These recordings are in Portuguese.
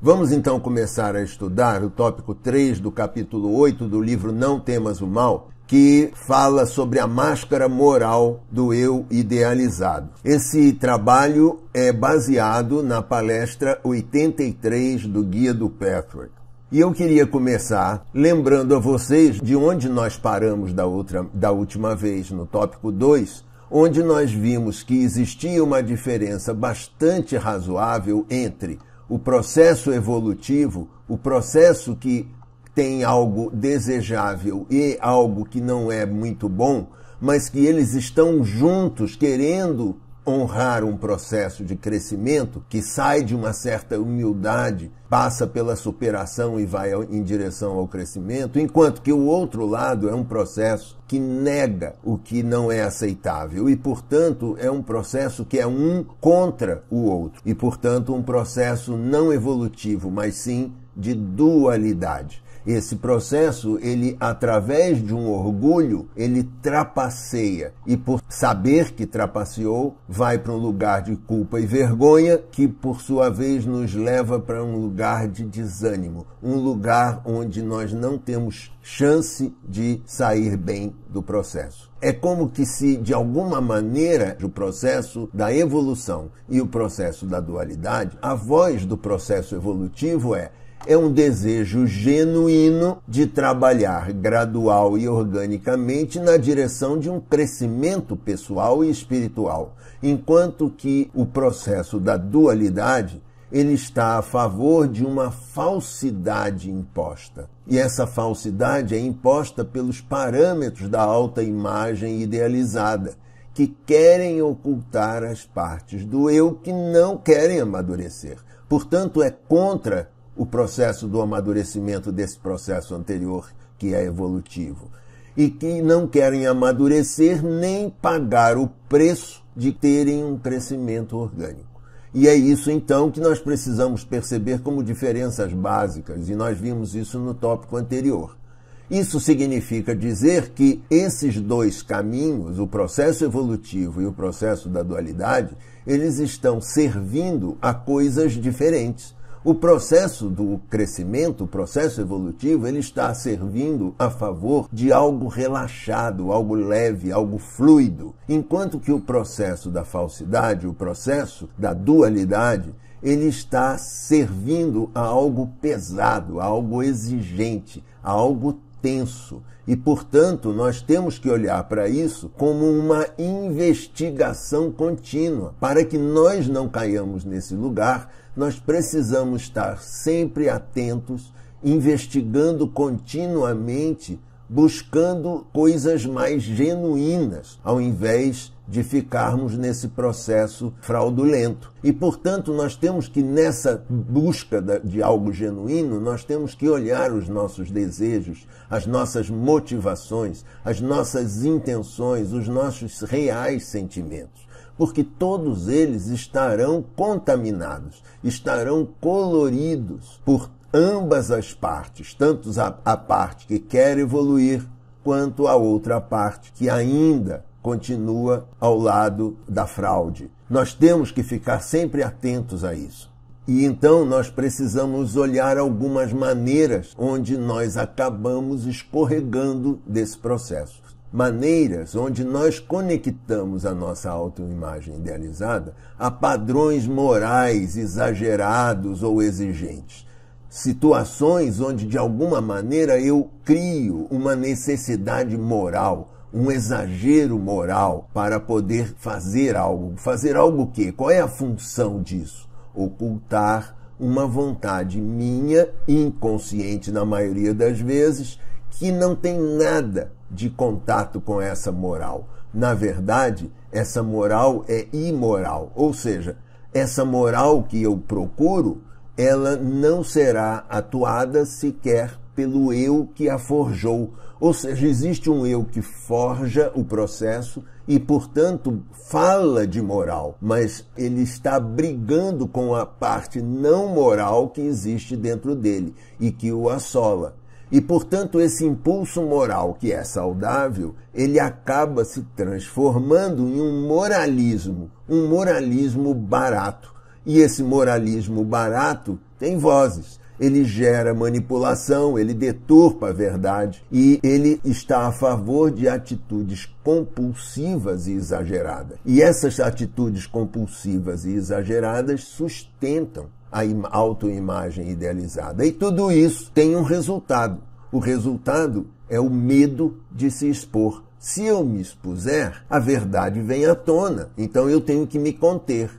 Vamos então começar a estudar o tópico 3 do capítulo 8 do livro Não Temas o Mal, que fala sobre a máscara moral do eu idealizado. Esse trabalho é baseado na palestra 83 do Guia do Patrick. E eu queria começar lembrando a vocês de onde nós paramos da, outra, da última vez, no tópico 2, onde nós vimos que existia uma diferença bastante razoável entre o processo evolutivo, o processo que tem algo desejável e algo que não é muito bom, mas que eles estão juntos querendo honrar um processo de crescimento que sai de uma certa humildade, passa pela superação e vai em direção ao crescimento, enquanto que o outro lado é um processo que nega o que não é aceitável e, portanto, é um processo que é um contra o outro e, portanto, um processo não evolutivo, mas sim de dualidade. Esse processo, ele através de um orgulho, ele trapaceia e por saber que trapaceou, vai para um lugar de culpa e vergonha, que por sua vez nos leva para um lugar de desânimo, um lugar onde nós não temos chance de sair bem do processo. É como que se, de alguma maneira, o processo da evolução e o processo da dualidade, a voz do processo evolutivo é é um desejo genuíno de trabalhar gradual e organicamente na direção de um crescimento pessoal e espiritual, enquanto que o processo da dualidade ele está a favor de uma falsidade imposta. E essa falsidade é imposta pelos parâmetros da alta imagem idealizada, que querem ocultar as partes do eu que não querem amadurecer. Portanto, é contra o processo do amadurecimento desse processo anterior, que é evolutivo, e que não querem amadurecer nem pagar o preço de terem um crescimento orgânico. E é isso então que nós precisamos perceber como diferenças básicas, e nós vimos isso no tópico anterior. Isso significa dizer que esses dois caminhos, o processo evolutivo e o processo da dualidade, eles estão servindo a coisas diferentes. O processo do crescimento, o processo evolutivo, ele está servindo a favor de algo relaxado, algo leve, algo fluido. Enquanto que o processo da falsidade, o processo da dualidade, ele está servindo a algo pesado, a algo exigente, a algo tenso. E, portanto, nós temos que olhar para isso como uma investigação contínua, para que nós não caiamos nesse lugar nós precisamos estar sempre atentos, investigando continuamente, buscando coisas mais genuínas, ao invés de ficarmos nesse processo fraudulento. E, portanto, nós temos que, nessa busca de algo genuíno, nós temos que olhar os nossos desejos, as nossas motivações, as nossas intenções, os nossos reais sentimentos porque todos eles estarão contaminados, estarão coloridos por ambas as partes, tanto a, a parte que quer evoluir quanto a outra parte que ainda continua ao lado da fraude. Nós temos que ficar sempre atentos a isso. E então nós precisamos olhar algumas maneiras onde nós acabamos escorregando desse processo maneiras onde nós conectamos a nossa autoimagem idealizada a padrões morais exagerados ou exigentes. Situações onde, de alguma maneira, eu crio uma necessidade moral, um exagero moral para poder fazer algo. Fazer algo o quê? Qual é a função disso? Ocultar uma vontade minha, inconsciente na maioria das vezes, que não tem nada de contato com essa moral. Na verdade, essa moral é imoral, ou seja, essa moral que eu procuro, ela não será atuada sequer pelo eu que a forjou. Ou seja, existe um eu que forja o processo e, portanto, fala de moral, mas ele está brigando com a parte não moral que existe dentro dele e que o assola. E, portanto, esse impulso moral que é saudável, ele acaba se transformando em um moralismo, um moralismo barato. E esse moralismo barato tem vozes. Ele gera manipulação, ele deturpa a verdade e ele está a favor de atitudes compulsivas e exageradas. E essas atitudes compulsivas e exageradas sustentam a autoimagem idealizada. E tudo isso tem um resultado. O resultado é o medo de se expor. Se eu me expuser, a verdade vem à tona, então eu tenho que me conter.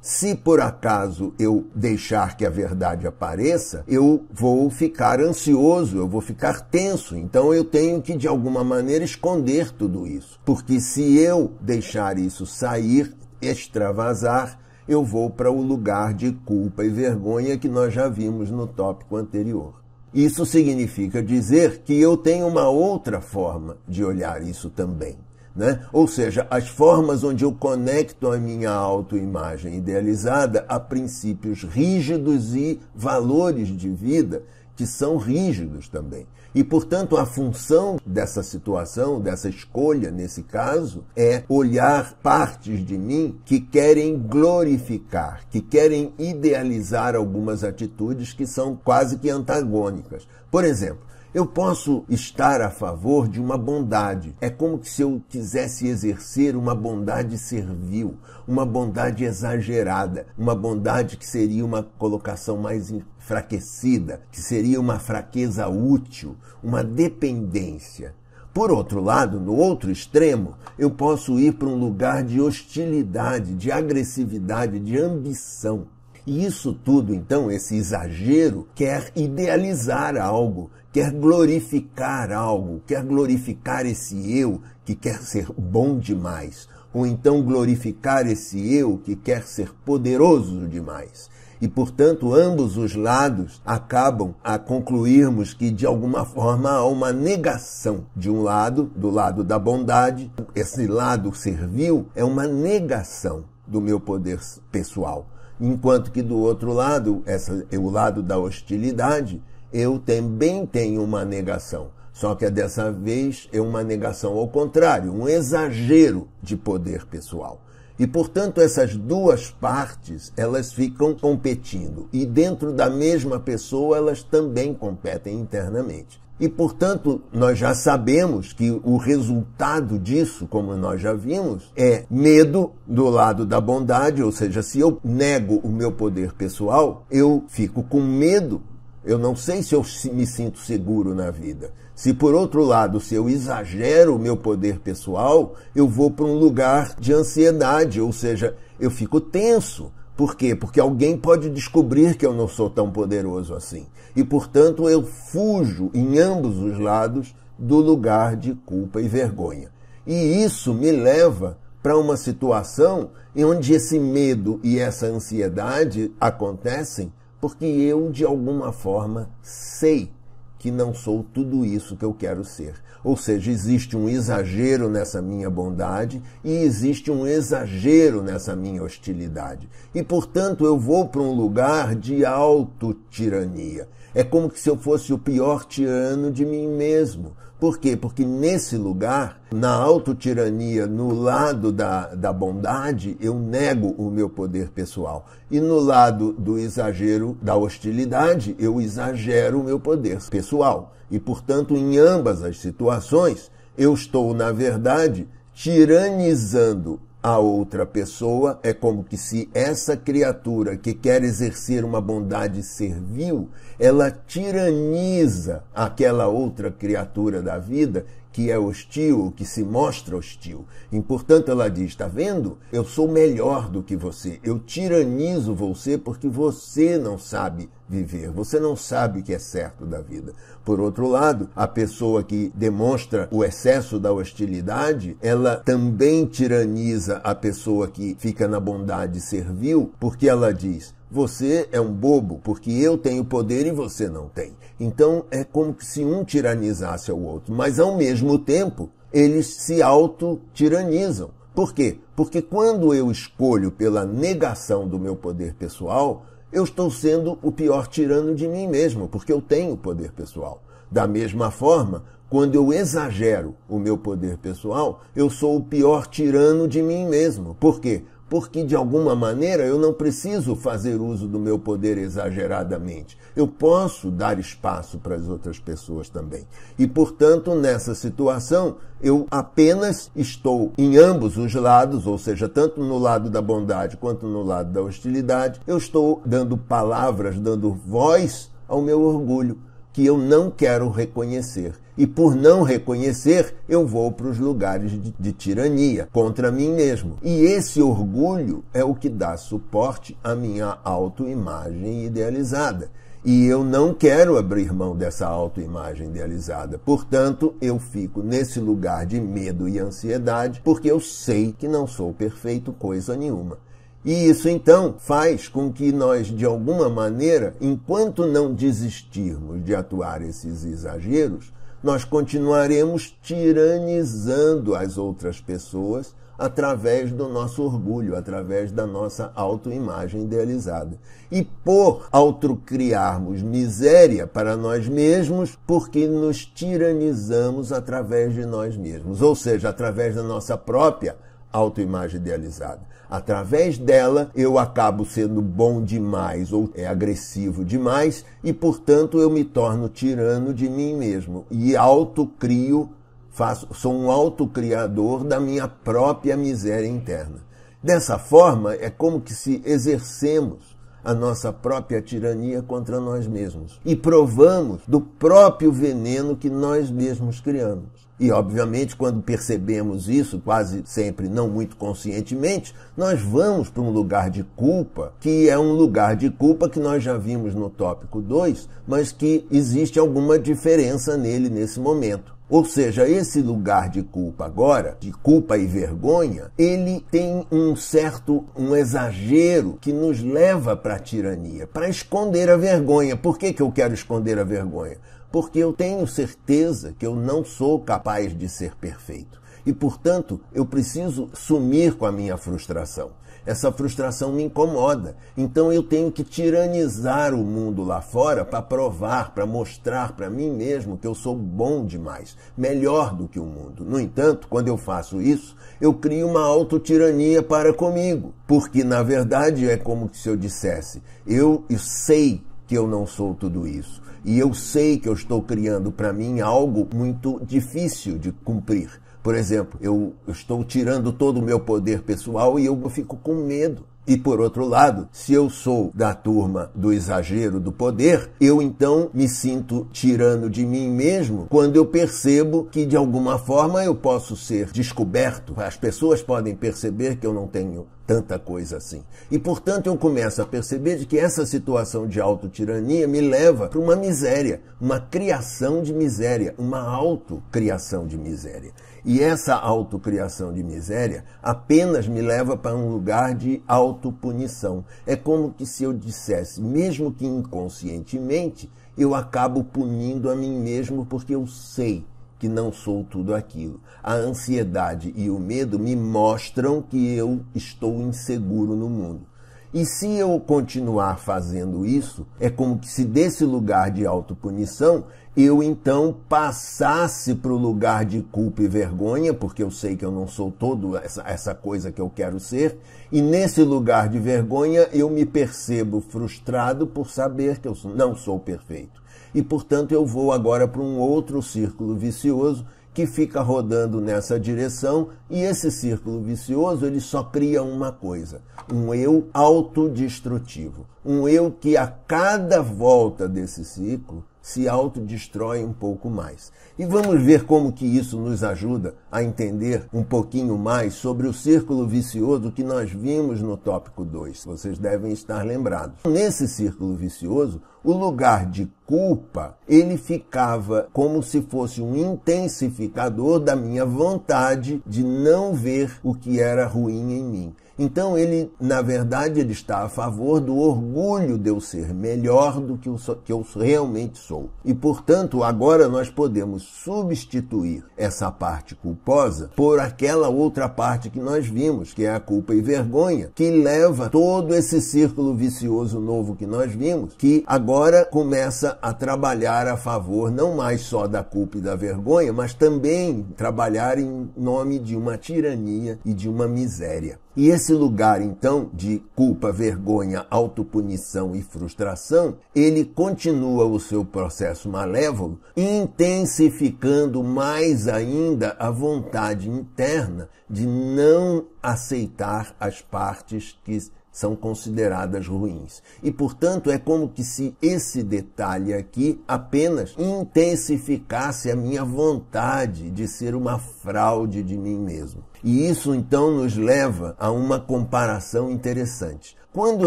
Se por acaso eu deixar que a verdade apareça, eu vou ficar ansioso, eu vou ficar tenso. Então eu tenho que de alguma maneira esconder tudo isso. Porque se eu deixar isso sair, extravasar, eu vou para o lugar de culpa e vergonha que nós já vimos no tópico anterior. Isso significa dizer que eu tenho uma outra forma de olhar isso também. Né? Ou seja, as formas onde eu conecto a minha autoimagem idealizada a princípios rígidos e valores de vida que são rígidos também. E, portanto, a função dessa situação, dessa escolha, nesse caso, é olhar partes de mim que querem glorificar, que querem idealizar algumas atitudes que são quase que antagônicas. Por exemplo, eu posso estar a favor de uma bondade. É como se eu quisesse exercer uma bondade servil, uma bondade exagerada, uma bondade que seria uma colocação mais enfraquecida, que seria uma fraqueza útil, uma dependência. Por outro lado, no outro extremo, eu posso ir para um lugar de hostilidade, de agressividade, de ambição. E isso tudo, então, esse exagero, quer idealizar algo, quer glorificar algo, quer glorificar esse eu que quer ser bom demais, ou então glorificar esse eu que quer ser poderoso demais. E, portanto, ambos os lados acabam a concluirmos que, de alguma forma, há uma negação. De um lado, do lado da bondade, esse lado servil é uma negação do meu poder pessoal. Enquanto que, do outro lado, essa, o lado da hostilidade, eu também tenho uma negação. Só que dessa vez é uma negação ao contrário, um exagero de poder pessoal. E portanto essas duas partes elas ficam competindo e dentro da mesma pessoa elas também competem internamente. E portanto nós já sabemos que o resultado disso, como nós já vimos, é medo do lado da bondade, ou seja, se eu nego o meu poder pessoal, eu fico com medo eu não sei se eu me sinto seguro na vida. Se por outro lado, se eu exagero o meu poder pessoal, eu vou para um lugar de ansiedade, ou seja, eu fico tenso. Por quê? Porque alguém pode descobrir que eu não sou tão poderoso assim. E portanto, eu fujo em ambos os lados do lugar de culpa e vergonha. E isso me leva para uma situação em onde esse medo e essa ansiedade acontecem porque eu, de alguma forma, sei que não sou tudo isso que eu quero ser. Ou seja, existe um exagero nessa minha bondade e existe um exagero nessa minha hostilidade. E, portanto, eu vou para um lugar de auto-tirania. É como se eu fosse o pior tirano de mim mesmo, por quê? Porque nesse lugar, na autotirania, no lado da, da bondade, eu nego o meu poder pessoal. E no lado do exagero, da hostilidade, eu exagero o meu poder pessoal. E, portanto, em ambas as situações, eu estou, na verdade, tiranizando a outra pessoa, é como que se essa criatura que quer exercer uma bondade servil, ela tiraniza aquela outra criatura da vida que é hostil, que se mostra hostil. E, portanto, ela diz: está vendo? Eu sou melhor do que você. Eu tiranizo você porque você não sabe viver. Você não sabe o que é certo da vida. Por outro lado, a pessoa que demonstra o excesso da hostilidade, ela também tiraniza a pessoa que fica na bondade servil, porque ela diz: você é um bobo porque eu tenho poder e você não tem. Então é como se um tiranizasse ao outro, mas ao mesmo tempo eles se auto-tiranizam. Por quê? Porque quando eu escolho pela negação do meu poder pessoal, eu estou sendo o pior tirano de mim mesmo, porque eu tenho poder pessoal. Da mesma forma, quando eu exagero o meu poder pessoal, eu sou o pior tirano de mim mesmo. Por quê? porque de alguma maneira eu não preciso fazer uso do meu poder exageradamente. Eu posso dar espaço para as outras pessoas também. E, portanto, nessa situação, eu apenas estou em ambos os lados, ou seja, tanto no lado da bondade quanto no lado da hostilidade, eu estou dando palavras, dando voz ao meu orgulho, que eu não quero reconhecer e por não reconhecer, eu vou para os lugares de, de tirania contra mim mesmo. E esse orgulho é o que dá suporte à minha autoimagem idealizada. E eu não quero abrir mão dessa autoimagem idealizada. Portanto, eu fico nesse lugar de medo e ansiedade porque eu sei que não sou perfeito coisa nenhuma. E isso então faz com que nós, de alguma maneira, enquanto não desistirmos de atuar esses exageros, nós continuaremos tiranizando as outras pessoas através do nosso orgulho, através da nossa autoimagem idealizada. E por autocriarmos miséria para nós mesmos, porque nos tiranizamos através de nós mesmos, ou seja, através da nossa própria autoimagem idealizada. Através dela, eu acabo sendo bom demais ou é agressivo demais e, portanto, eu me torno tirano de mim mesmo e autocrio, faço, sou um autocriador da minha própria miséria interna. Dessa forma, é como que se exercemos a nossa própria tirania contra nós mesmos e provamos do próprio veneno que nós mesmos criamos. E, obviamente, quando percebemos isso, quase sempre não muito conscientemente, nós vamos para um lugar de culpa, que é um lugar de culpa que nós já vimos no tópico 2, mas que existe alguma diferença nele nesse momento. Ou seja, esse lugar de culpa agora, de culpa e vergonha, ele tem um certo um exagero que nos leva para a tirania, para esconder a vergonha. Por que, que eu quero esconder a vergonha? porque eu tenho certeza que eu não sou capaz de ser perfeito. E, portanto, eu preciso sumir com a minha frustração. Essa frustração me incomoda. Então eu tenho que tiranizar o mundo lá fora para provar, para mostrar para mim mesmo que eu sou bom demais, melhor do que o mundo. No entanto, quando eu faço isso, eu crio uma autotirania para comigo, porque na verdade é como se eu dissesse: eu sei que eu não sou tudo isso. E eu sei que eu estou criando para mim algo muito difícil de cumprir. Por exemplo, eu estou tirando todo o meu poder pessoal e eu fico com medo. E por outro lado, se eu sou da turma do exagero do poder, eu então me sinto tirano de mim mesmo quando eu percebo que de alguma forma eu posso ser descoberto, as pessoas podem perceber que eu não tenho tanta coisa assim. E portanto eu começo a perceber de que essa situação de autotirania me leva para uma miséria, uma criação de miséria, uma autocriação de miséria. E essa autocriação de miséria apenas me leva para um lugar de autopunição. É como que se eu dissesse, mesmo que inconscientemente, eu acabo punindo a mim mesmo porque eu sei que não sou tudo aquilo. A ansiedade e o medo me mostram que eu estou inseguro no mundo. E se eu continuar fazendo isso, é como se desse lugar de autopunição eu então passasse para o lugar de culpa e vergonha, porque eu sei que eu não sou todo essa, essa coisa que eu quero ser, e nesse lugar de vergonha eu me percebo frustrado por saber que eu não sou perfeito. E portanto eu vou agora para um outro círculo vicioso que fica rodando nessa direção e esse círculo vicioso ele só cria uma coisa, um eu autodestrutivo, um eu que a cada volta desse ciclo se autodestrói um pouco mais. E vamos ver como que isso nos ajuda a entender um pouquinho mais sobre o círculo vicioso que nós vimos no tópico 2. Vocês devem estar lembrados. Nesse círculo vicioso, o lugar de culpa, ele ficava como se fosse um intensificador da minha vontade de não ver o que era ruim em mim. Então ele, na verdade, ele está a favor do orgulho de eu ser melhor do que eu, que eu realmente sou. E, portanto, agora nós podemos substituir essa parte culposa por aquela outra parte que nós vimos, que é a culpa e vergonha, que leva todo esse círculo vicioso novo que nós vimos, que agora começa a trabalhar a favor não mais só da culpa e da vergonha, mas também trabalhar em nome de uma tirania e de uma miséria. E esse lugar, então, de culpa, vergonha, autopunição e frustração, ele continua o seu processo malévolo, intensificando mais ainda a vontade interna de não aceitar as partes que são consideradas ruins. E, portanto, é como que se esse detalhe aqui apenas intensificasse a minha vontade de ser uma fraude de mim mesmo. E isso então nos leva a uma comparação interessante. Quando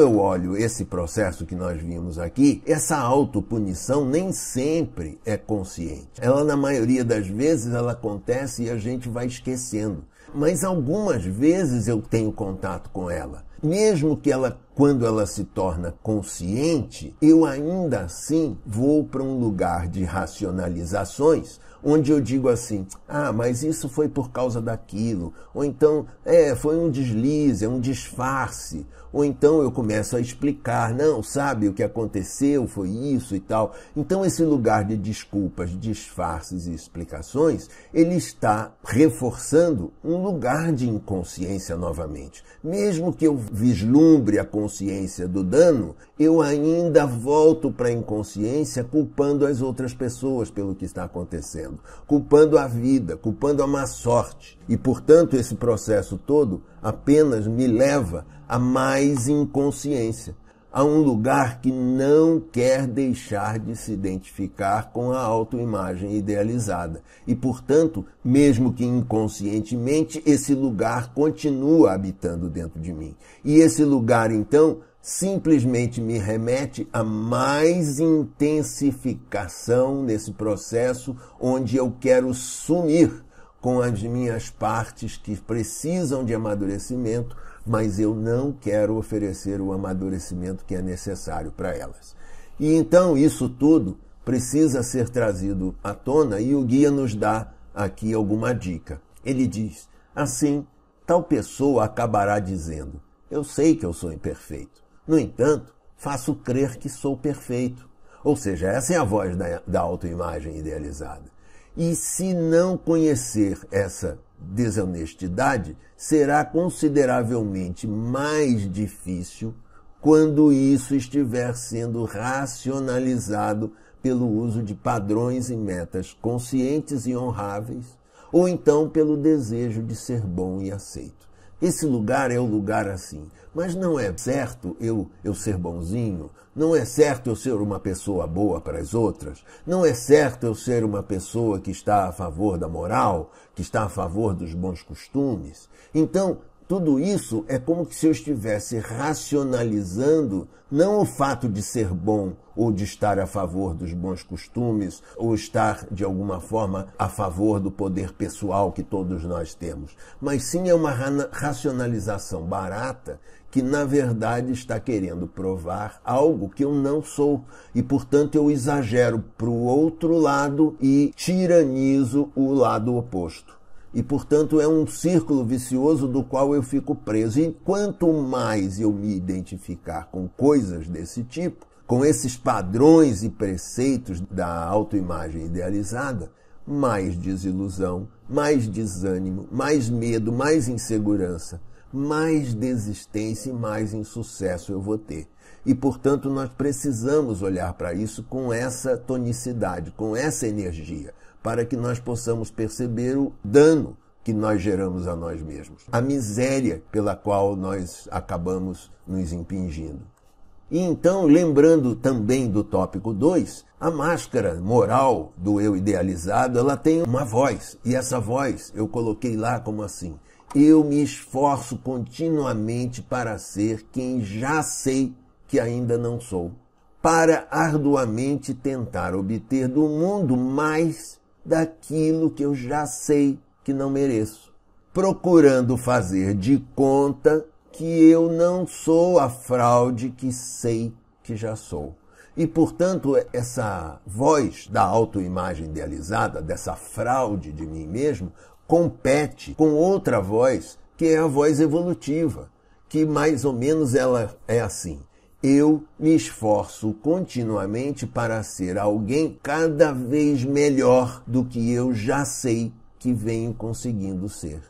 eu olho esse processo que nós vimos aqui, essa autopunição nem sempre é consciente. Ela, na maioria das vezes, ela acontece e a gente vai esquecendo. Mas algumas vezes eu tenho contato com ela. Mesmo que ela, quando ela se torna consciente, eu ainda assim vou para um lugar de racionalizações onde eu digo assim: ah, mas isso foi por causa daquilo, ou então, é, foi um deslize, é um disfarce, ou então eu começo a explicar, não, sabe o que aconteceu, foi isso e tal. Então esse lugar de desculpas, disfarces e explicações, ele está reforçando um lugar de inconsciência novamente. Mesmo que eu vislumbre a consciência do dano, eu ainda volto para a inconsciência culpando as outras pessoas pelo que está acontecendo, culpando a vida, culpando a má sorte. E portanto esse processo todo apenas me leva a mais inconsciência, a um lugar que não quer deixar de se identificar com a autoimagem idealizada. E, portanto, mesmo que inconscientemente, esse lugar continua habitando dentro de mim. E esse lugar, então, simplesmente me remete a mais intensificação nesse processo onde eu quero sumir com as minhas partes que precisam de amadurecimento mas eu não quero oferecer o amadurecimento que é necessário para elas. E então isso tudo precisa ser trazido à tona e o guia nos dá aqui alguma dica. Ele diz: assim, tal pessoa acabará dizendo: Eu sei que eu sou imperfeito. No entanto, faço crer que sou perfeito. Ou seja, essa é a voz da, da autoimagem idealizada. E se não conhecer essa desonestidade será consideravelmente mais difícil quando isso estiver sendo racionalizado pelo uso de padrões e metas conscientes e honráveis, ou então pelo desejo de ser bom e aceito. Esse lugar é o lugar assim. Mas não é certo eu, eu ser bonzinho, não é certo eu ser uma pessoa boa para as outras, não é certo eu ser uma pessoa que está a favor da moral, que está a favor dos bons costumes. Então, tudo isso é como se eu estivesse racionalizando não o fato de ser bom ou de estar a favor dos bons costumes ou estar de alguma forma a favor do poder pessoal que todos nós temos, mas sim é uma racionalização barata que na verdade está querendo provar algo que eu não sou e portanto eu exagero para o outro lado e tiranizo o lado oposto. E, portanto, é um círculo vicioso do qual eu fico preso. E quanto mais eu me identificar com coisas desse tipo, com esses padrões e preceitos da autoimagem idealizada, mais desilusão, mais desânimo, mais medo, mais insegurança, mais desistência e mais insucesso eu vou ter. E, portanto, nós precisamos olhar para isso com essa tonicidade, com essa energia para que nós possamos perceber o dano que nós geramos a nós mesmos, a miséria pela qual nós acabamos nos impingindo. E então, lembrando também do tópico 2, a máscara moral do eu idealizado, ela tem uma voz, e essa voz eu coloquei lá como assim: eu me esforço continuamente para ser quem já sei que ainda não sou, para arduamente tentar obter do mundo mais daquilo que eu já sei que não mereço, procurando fazer de conta que eu não sou a fraude que sei que já sou. E, portanto, essa voz da autoimagem idealizada, dessa fraude de mim mesmo, compete com outra voz, que é a voz evolutiva, que mais ou menos ela é assim. Eu me esforço continuamente para ser alguém cada vez melhor do que eu já sei que venho conseguindo ser.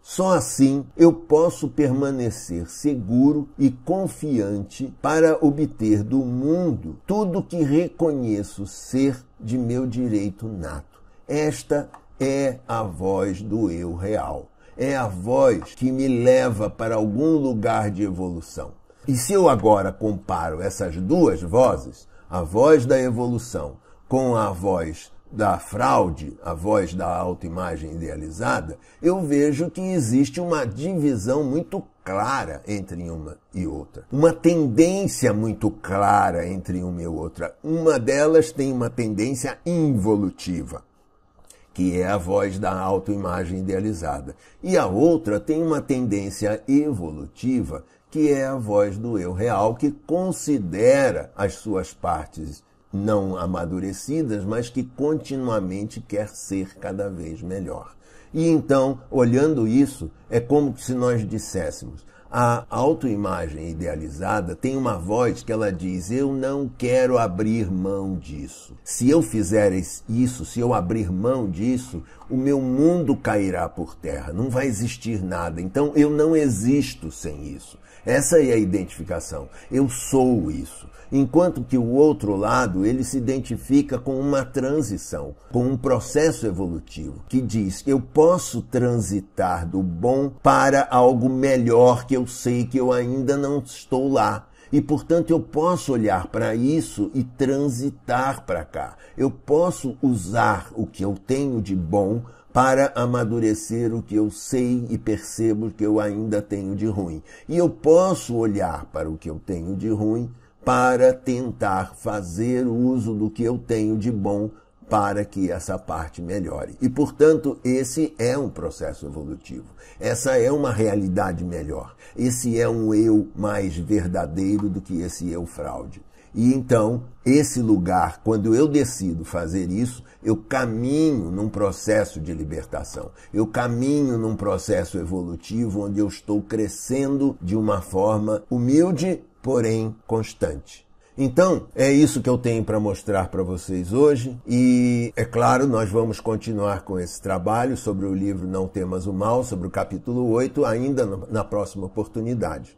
Só assim eu posso permanecer seguro e confiante para obter do mundo tudo que reconheço ser de meu direito nato. Esta é a voz do eu real. É a voz que me leva para algum lugar de evolução. E se eu agora comparo essas duas vozes, a voz da evolução com a voz da fraude, a voz da autoimagem idealizada, eu vejo que existe uma divisão muito clara entre uma e outra. Uma tendência muito clara entre uma e outra. Uma delas tem uma tendência involutiva, que é a voz da autoimagem idealizada. E a outra tem uma tendência evolutiva, que é a voz do eu real, que considera as suas partes não amadurecidas, mas que continuamente quer ser cada vez melhor. E então, olhando isso, é como se nós disséssemos: a autoimagem idealizada tem uma voz que ela diz: Eu não quero abrir mão disso. Se eu fizer isso, se eu abrir mão disso, o meu mundo cairá por terra, não vai existir nada. Então eu não existo sem isso. Essa é a identificação. Eu sou isso. Enquanto que o outro lado, ele se identifica com uma transição, com um processo evolutivo, que diz: eu posso transitar do bom para algo melhor que eu sei que eu ainda não estou lá. E, portanto, eu posso olhar para isso e transitar para cá. Eu posso usar o que eu tenho de bom para amadurecer o que eu sei e percebo que eu ainda tenho de ruim. E eu posso olhar para o que eu tenho de ruim para tentar fazer uso do que eu tenho de bom para que essa parte melhore. E, portanto, esse é um processo evolutivo. Essa é uma realidade melhor. Esse é um eu mais verdadeiro do que esse eu fraude. E então, esse lugar, quando eu decido fazer isso, eu caminho num processo de libertação. Eu caminho num processo evolutivo onde eu estou crescendo de uma forma humilde, porém constante. Então, é isso que eu tenho para mostrar para vocês hoje. E, é claro, nós vamos continuar com esse trabalho sobre o livro Não Temas o Mal, sobre o capítulo 8, ainda na próxima oportunidade.